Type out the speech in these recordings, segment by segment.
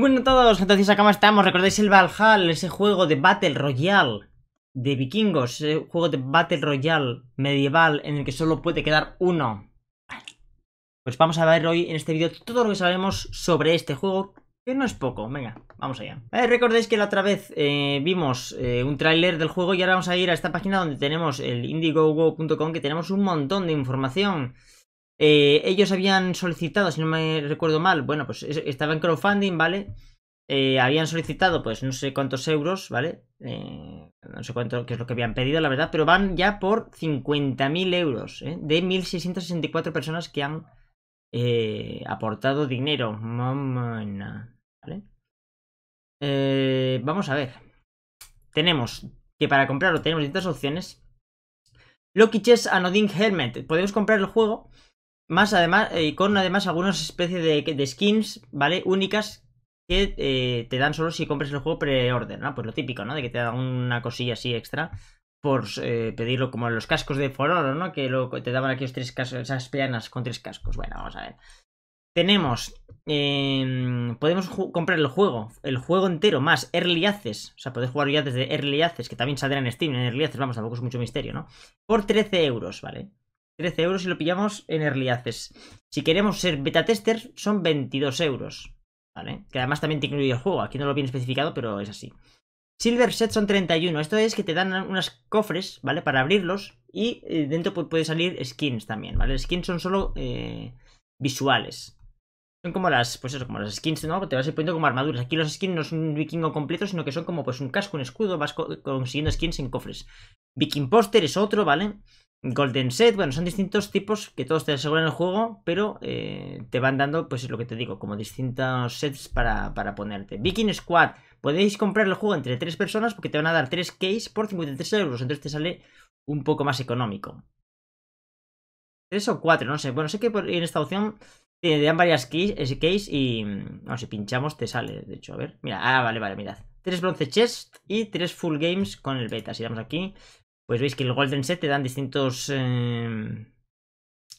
bueno a todos, entonces acá estamos, recordáis el Valhalla, ese juego de Battle Royale de vikingos, ese juego de Battle Royale medieval en el que solo puede quedar uno. Pues vamos a ver hoy en este vídeo todo lo que sabemos sobre este juego, que no es poco, venga, vamos allá. Eh, recordéis que la otra vez eh, vimos eh, un tráiler del juego y ahora vamos a ir a esta página donde tenemos el indiegogo.com que tenemos un montón de información. Eh, ellos habían solicitado, si no me recuerdo mal, bueno, pues estaba en crowdfunding, ¿vale? Eh, habían solicitado, pues no sé cuántos euros, ¿vale? Eh, no sé cuánto, qué es lo que habían pedido, la verdad, pero van ya por 50.000 euros, De 1.664 personas que han aportado dinero. ¿vale? vamos a ver. Tenemos que para comprarlo tenemos distintas opciones. Lucky Chess Anodin Helmet. Podemos comprar el juego más además, eh, y con además algunas especies de, skins, ¿vale? Únicas que eh, te dan solo si compras el juego pre-order, ¿no? Pues lo típico, ¿no? De que te dan una cosilla así extra por eh, pedirlo como los cascos de foro ¿no? Que te daban aquí tres cascos, esas peanas con tres cascos. Bueno, vamos a ver. Tenemos, em, podemos comprar el juego, el juego entero más Early Access, o sea, podés jugar ya desde Early Access, que también saldrá en Steam en Early Access, vamos, tampoco es mucho misterio, ¿no? Por 13 euros, ¿vale? 13 euros y lo pillamos en Early Access. Si queremos ser beta tester, son 22 euros. ¿Vale? Que además también te incluye el juego. Aquí no lo viene especificado, pero es así. Silver Set son 31. Esto es que te dan unos cofres, ¿vale? Para abrirlos. Y eh, dentro puede salir skins también, ¿vale? Skins son solo eh, visuales. Son como las, pues eso, como las skins, ¿no? Te vas a ir poniendo como armaduras. Aquí los skins no son un vikingo completo, sino que son como pues un casco, un escudo. Vas consiguiendo skins en cofres. Viking Poster es otro, ¿vale? vale Golden Set, bueno, son distintos tipos que todos te aseguran el juego, pero eh, te van dando, pues es lo que te digo, como distintos sets para, ponerte. Viking Squad, podéis comprar el juego entre tres personas porque te van a dar tres keys por 53 euros, entonces te sale un poco más económico. Tres o cuatro, no sé. Bueno, sé que en esta opción te dan varias keys, keys eh, y, mm, no, si pinchamos te sale, de hecho, a ver. Mira, ah, vale, vale, mirad. Tres bronce chest y tres full games con el beta. Si damos aquí, pues veis que el Golden Set te dan distintos... Em,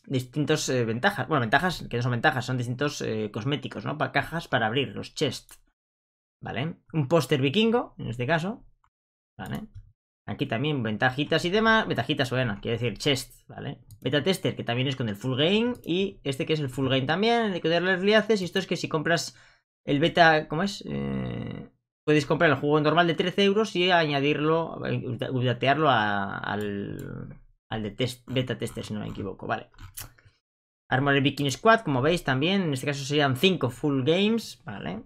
distintos eh, ventajas. Bueno, ventajas que no son ventajas, son distintos eh, cosméticos, ¿no? Para cajas para abrir, los chests. ¿Vale? Un póster vikingo, en este caso. ¿Vale? Aquí también ventajitas y demás. Ventajitas, bueno, quiero decir chest, ¿vale? Beta tester, que también es con el full game. Y este que es el full game también, el de que darle liaces. Y esto es que si compras el beta, ¿cómo es? Eh, podéis comprar el juego normal de 13 euros y añadirlo, eh, updatearlo al, al de test, beta tester, si no me equivoco, vale. Armored Viking Squad, como veis también, en este caso serían 5 full games, vale.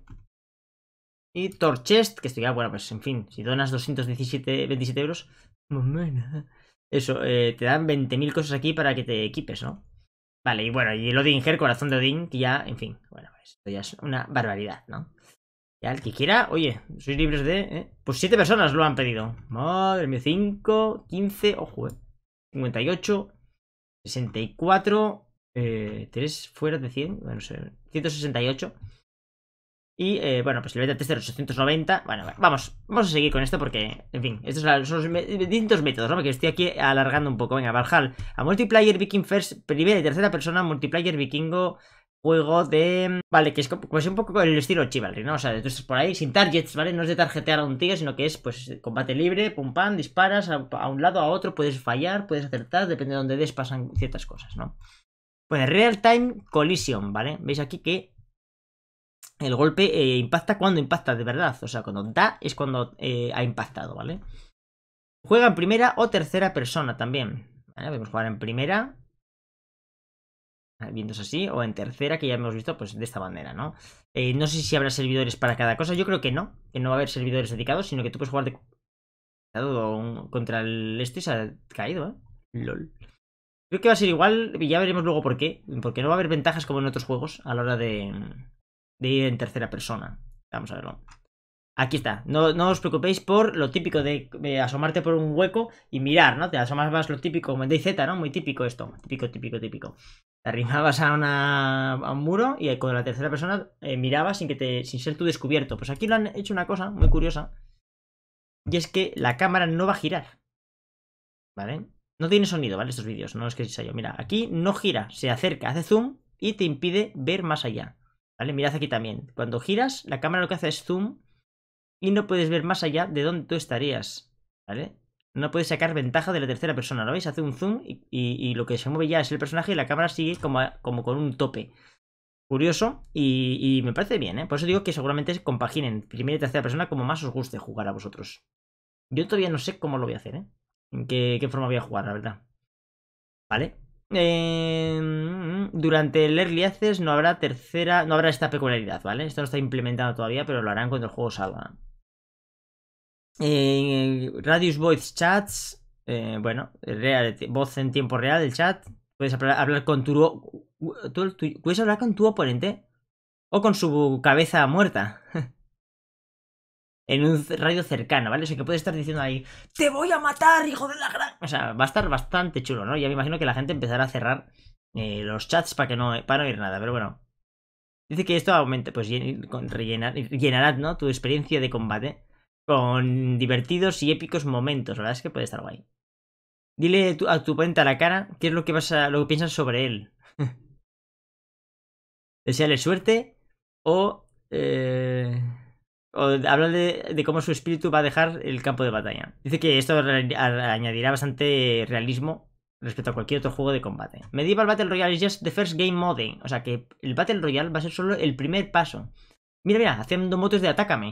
Y Torchest, que estoy ya, ah, bueno, pues en fin, si donas 217 27 euros, eso, eh, te dan 20.000 cosas aquí para que te equipes, ¿no? Vale, y bueno, y el Odin Odinger, corazón de Odin, que ya, en fin, bueno, pues esto ya es una barbaridad, ¿no? Ya, el que quiera, oye, sois libres de... ¿eh? Pues siete personas lo han pedido. Madre mía, 5, 15, ojo, 58, 64, 3 fuera de 100, bueno, sé, 168. Y eh, bueno, pues el beta tester 890. Bueno, vamos, vamos a seguir con esto porque, en fin, estos son los distintos métodos, ¿no? que estoy aquí alargando un poco. Venga, barhal a multiplayer viking first, primera y tercera persona, multiplayer vikingo, juego de... Vale, que es pues un poco el estilo Chivalry, ¿no? O sea, tú estás por ahí sin targets, ¿vale? No es de tarjetear a un tío sino que es, pues, combate libre, pum pam, disparas a, un lado, a otro, puedes fallar, puedes acertar, depende de dónde des, pasan ciertas cosas, ¿no? Pues, Real Time Collision, ¿vale? Veis aquí que el golpe eh, impacta cuando impacta de verdad, o sea, cuando da es cuando eh, ha impactado, ¿vale? Juega en primera o tercera persona también, ¿vale? Podemos jugar en primera Ah, viéndose así, o en tercera, que ya hemos visto pues de esta manera, ¿no? Eh, no sé si habrá servidores para cada cosa, yo creo que no, que no va a haber servidores dedicados, sino que tú puedes jugar de... contra el este y se ha caído, ¿eh? LOL. Creo que va a ser igual, y ya veremos luego por qué, porque no va a haber ventajas como en otros juegos a la hora de, de ir en tercera persona. Vamos a verlo. Aquí está, no, no, os preocupéis por lo típico de, eh, asomarte por un hueco y mirar, ¿no? Te asomas vas lo típico, como en DayZ, ¿no? Muy típico esto, típico, típico, típico. Te arrimabas a, un muro y eh, con la tercera persona eh, mirabas sin, que te, sin ser tú descubierto. Pues aquí lo han hecho una cosa muy curiosa y es que la cámara no va a girar, ¿vale? No tiene sonido, ¿vale? Estos vídeos, no es que sea yo. Mira, aquí no gira, se acerca, hace zoom y te impide ver más allá, ¿vale? Mirad aquí también, cuando giras, la cámara lo que hace es zoom y no puedes ver más allá de donde tú estarías, ¿vale? No puedes sacar ventaja de la tercera persona, ¿lo veis? Hace un zoom y, lo que se mueve ya es el personaje y la cámara sigue como, como con un tope. Curioso y, me parece bien, ¿eh? Por eso digo que seguramente compaginen primera y tercera persona como más os guste jugar a vosotros. Yo todavía no sé cómo lo voy a hacer, ¿eh? En qué, forma voy a jugar, la verdad. ¿Vale? Em, durante el Early Access no habrá tercera. No habrá esta peculiaridad, ¿vale? Esto no está implementado todavía, pero lo harán cuando el juego salga. En Radius Voice Chats, eh, bueno, real, voz en tiempo real, del chat. Puedes hablar con tu, puedes hablar con tu oponente o con su cabeza muerta. en un radio cercano, ¿vale? O sea, que puedes estar diciendo ahí, te voy a matar, hijo de la gran... O sea, va a estar bastante chulo, ¿no? Ya me imagino que la gente empezará a cerrar eh, los chats para que no, para no oír nada, pero bueno. Dice que esto aumente, pues llenar, llenará, ¿no? Tu experiencia de combate con divertidos y épicos momentos. La verdad es que puede estar guay. Dile a tu cuenta a la cara qué es lo que, lo que piensas sobre él. Deseale suerte o, eh, o habla de, cómo su espíritu va a dejar el campo de batalla. Dice que esto añadirá bastante realismo respecto a cualquier otro juego de combate. Medieval Battle Royale es just the first game modding O sea que el Battle Royale va a ser solo el primer paso. Mira, mira, haciendo motos de atácame.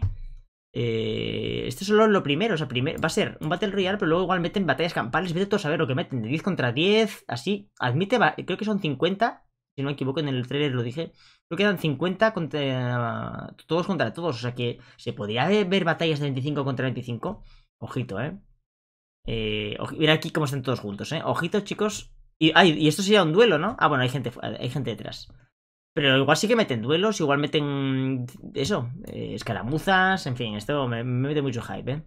Eh, esto es solo lo primero, o sea, va a ser un Battle Royale, pero luego igual meten batallas campales, vete todos a ver lo que meten, de 10 contra 10, así, admite, creo que son 50, si no me equivoco, en el trailer lo dije, creo que dan 50 contra, todos contra todos, o sea que se podría ver batallas de 25 contra 25, ojito, eh. eh mira aquí cómo están todos juntos, eh, ojito chicos, y, y esto sería un duelo, ¿no? Ah, bueno, hay gente, hay gente detrás. Pero igual sí que meten duelos, igual meten eso, eh, escaramuzas, en fin, esto me, mete mucho hype, ¿eh?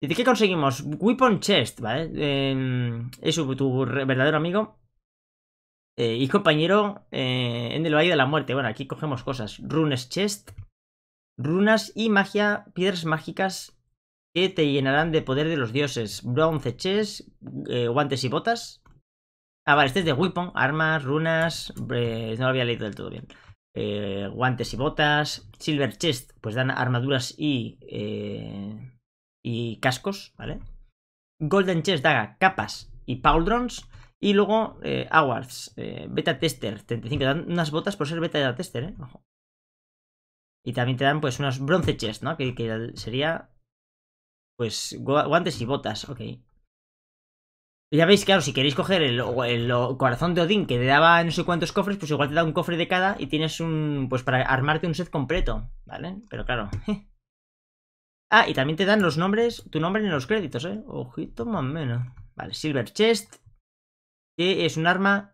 de que conseguimos Weapon Chest, ¿vale? Em, es tu verdadero amigo eh, y compañero eh, en el Valle de la Muerte. Bueno, aquí cogemos cosas. Runes Chest, runas y magia, piedras mágicas que te llenarán de poder de los dioses. Bronze Chest, guantes y botas. Ah, vale, este es de Weapon, armas, runas. Eh, no lo había leído del todo bien. Eh, guantes y botas. Silver Chest, pues dan armaduras y. Eh, y cascos, ¿vale? Golden Chest Daga, capas y pauldrons. Y luego Awards, Beta Tester 35. Dan unas botas por ser Beta Tester, ¿eh? Y también te dan pues unas bronce Chest, ¿no? Que, que sería. Pues guantes y botas, ok. Ya veis, claro, si queréis coger el, el, corazón de Odín que te daba no sé cuántos cofres, pues igual te da un cofre de cada y tienes un. Pues para armarte un set completo, ¿vale? Pero claro. ah, y también te dan los nombres, tu nombre en los créditos, ¿eh? Ojito más o menos. Vale, Silver Chest. Que es un arma.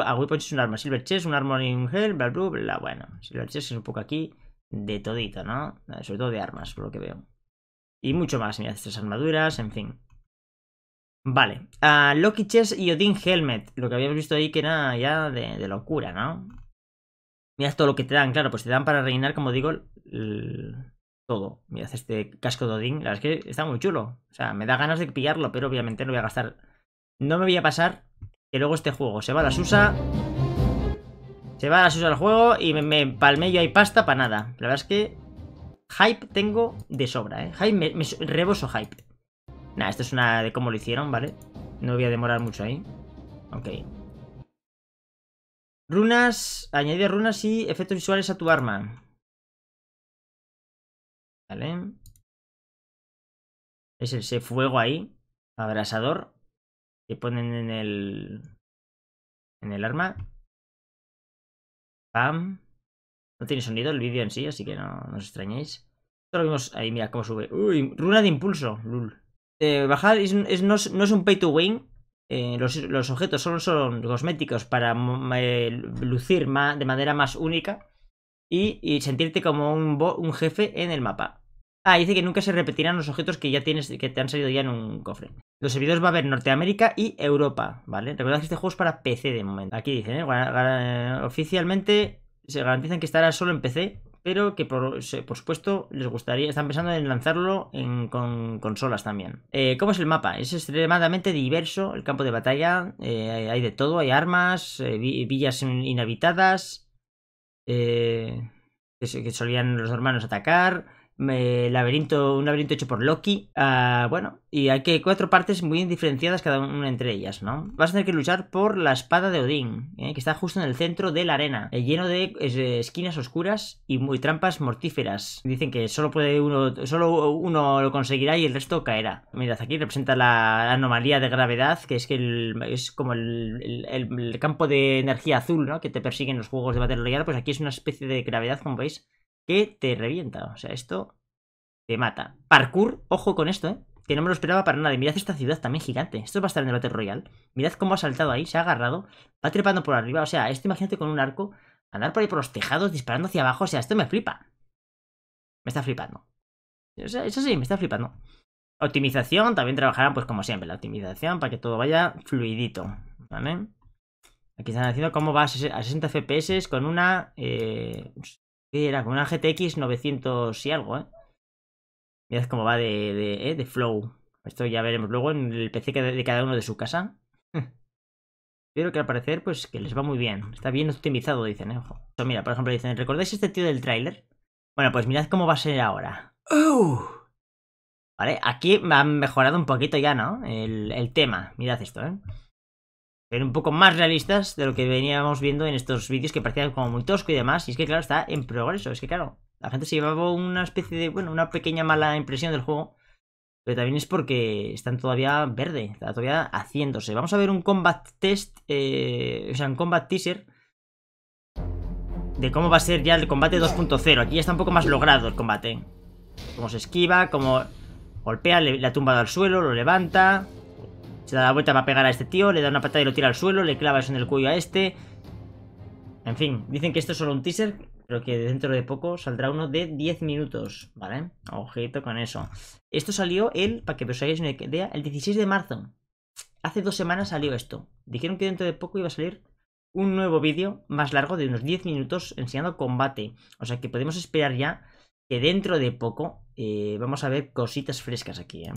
Ah, es un arma. Silver Chest, un arma en gel, bla, bla, bla. Bueno, Silver Chest es un poco aquí de todito, ¿no? Sobre todo de armas, por lo que veo. Y mucho más, mirad, estas armaduras, en fin. Vale. a Loki Chess y Odin Helmet. Lo que habíamos visto ahí que era ya de, locura, ¿no? Mirad todo lo que te dan, claro, pues te dan para reinar, como digo, todo. Mirad este casco de Odin, la verdad es que está muy chulo. O sea, me da ganas de pillarlo, pero obviamente no voy a gastar. No me voy a pasar que luego este juego se va a la Susa. Se va a la Susa el juego y me, me palmé yo ahí pasta para nada. La verdad es que hype tengo de sobra, ¿eh? Hype, me reboso hype. Nada, esto es una de cómo lo hicieron, ¿vale? No voy a demorar mucho ahí. Ok. Runas, añadir runas y efectos visuales a tu arma. Vale. Es ese fuego ahí, abrasador, que ponen en el... en el arma. Pam. No tiene sonido el vídeo en sí, así que no, no os extrañéis. Esto lo vimos ahí, mira cómo sube. Uy, runa de impulso, lul bajar no, es un pay to win. Eh, los, objetos solo son cosméticos para eh, lucir de manera más única y, sentirte como un, jefe en el mapa. Ah, dice que nunca se repetirán los objetos que ya tienes, que te han salido ya en un cofre. Los servidores va a haber Norteamérica y Europa, ¿vale? Recordad que este juego es para PC de momento. Aquí dicen, ¿eh? Oficialmente se garantizan que estará solo en PC pero que por, supuesto les gustaría, están pensando en lanzarlo en, con consolas también. Eh, ¿Cómo es el mapa? Es extremadamente diverso el campo de batalla, eh, hay de todo, hay armas, eh, villas inhabitadas, que, que solían los hermanos atacar, laberinto, un laberinto hecho por Loki. Ah, bueno, y hay hay cuatro partes muy diferenciadas cada una entre ellas, ¿no? Vas a tener que luchar por la espada de Odín, ¿eh? que está justo en el centro de la arena, eh, lleno de eh, esquinas oscuras y muy trampas mortíferas. Dicen que solo puede uno, solo uno lo conseguirá y el resto caerá. Mirad, aquí representa la anomalía de gravedad, que es que es como el, campo de energía azul, ¿no? Que te persiguen los juegos de batalla Pues aquí es una especie de gravedad, como veis que te revienta. O sea, esto te mata. Parkour, ojo con esto, ¿eh? Que no me lo esperaba para nada. mirad esta ciudad también gigante. Esto va a estar en el Battle Royale. Mirad cómo ha saltado ahí, se ha agarrado. Va trepando por arriba. O sea, esto imagínate con un arco. Andar por ahí por los tejados, disparando hacia abajo. O sea, esto me flipa. Me está flipando. eso sí, me está flipando. Optimización, también trabajarán pues como siempre, la optimización para que todo vaya fluidito, ¿vale? Aquí están haciendo cómo va a 60 FPS con una... Eh, era Con una GTX 900 y algo, ¿eh? Mirad cómo va de, de, ¿eh? de flow. Esto ya veremos luego en el PC de cada uno de su casa. Pero que al parecer, pues que les va muy bien. Está bien optimizado, dicen, ¿eh? Ojo. mira, por ejemplo, dicen, ¿recordáis este tío del tráiler? Bueno, pues mirad cómo va a ser ahora. Vale, aquí han mejorado un poquito ya, ¿no? El, el tema. Mirad esto, ¿eh? Pero un poco más realistas de lo que veníamos viendo en estos vídeos que parecían como muy tosco y demás. Y es que, claro, está en progreso. Es que, claro, la gente se llevaba una especie de, bueno, una pequeña mala impresión del juego. Pero también es porque están todavía verde, todavía haciéndose. Vamos a ver un combat test, eh, o sea, un combat teaser de cómo va a ser ya el combate 2.0. Aquí ya está un poco más logrado el combate. Cómo se esquiva, cómo golpea, le, le ha tumbado al suelo, lo levanta, se da la vuelta para pegar a este tío, le da una patada y lo tira al suelo, le clava eso en el cuello a este. En fin, dicen que esto es solo un teaser, pero que dentro de poco saldrá uno de 10 minutos, ¿vale? Ojito con eso. Esto salió el, para que os hagáis una idea, el 16 de marzo. Hace dos semanas salió esto. Dijeron que dentro de poco iba a salir un nuevo vídeo más largo de unos 10 minutos enseñando combate. O sea que podemos esperar ya que dentro de poco eh, vamos a ver cositas frescas aquí, ¿eh?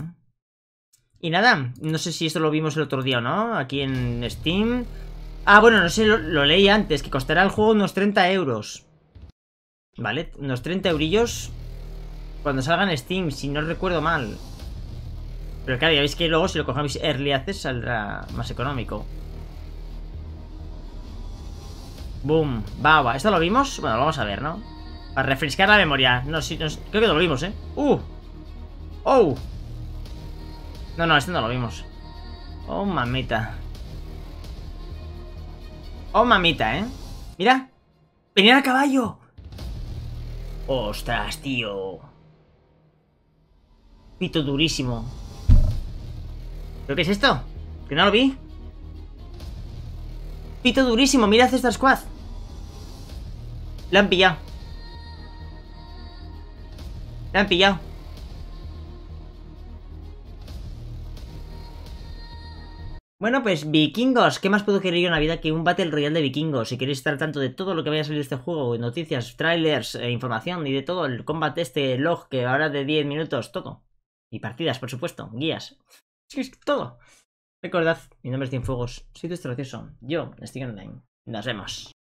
Y nada, no sé si esto lo vimos el otro día o no, aquí en Steam. Ah, bueno, no sé, lo, leí antes, que costará el juego unos 30 euros. Vale, unos 30 eurillos cuando salga en Steam, si no recuerdo mal. Pero claro, ya veis que luego si lo cogéis Early Access saldrá más económico. Boom, baba. ¿Esto lo vimos? Bueno, vamos a ver, ¿no? Para refrescar la memoria. No, sí, creo que lo vimos, ¿eh? ¡Uh! ¡Oh! No, no, esto no lo vimos. Oh, mamita. Oh, mamita, ¿eh? Mira. Venía a caballo. Ostras, tío. Pito durísimo. ¿Pero qué es esto? Que no lo vi. Pito durísimo, mira esta Squad. La han pillado. La han pillado. Bueno, pues vikingos, ¿qué más puedo querer yo en la vida que un Battle Royale de vikingos? Si queréis estar tanto de todo lo que vaya a salir de este juego, noticias, trailers, eh, información y de todo, el combate este, log que ahora de 10 minutos, todo. Y partidas, por supuesto, guías. Es todo. Recordad, mi nombre es Fuegos. soy tu son yo estoy online. Nos vemos.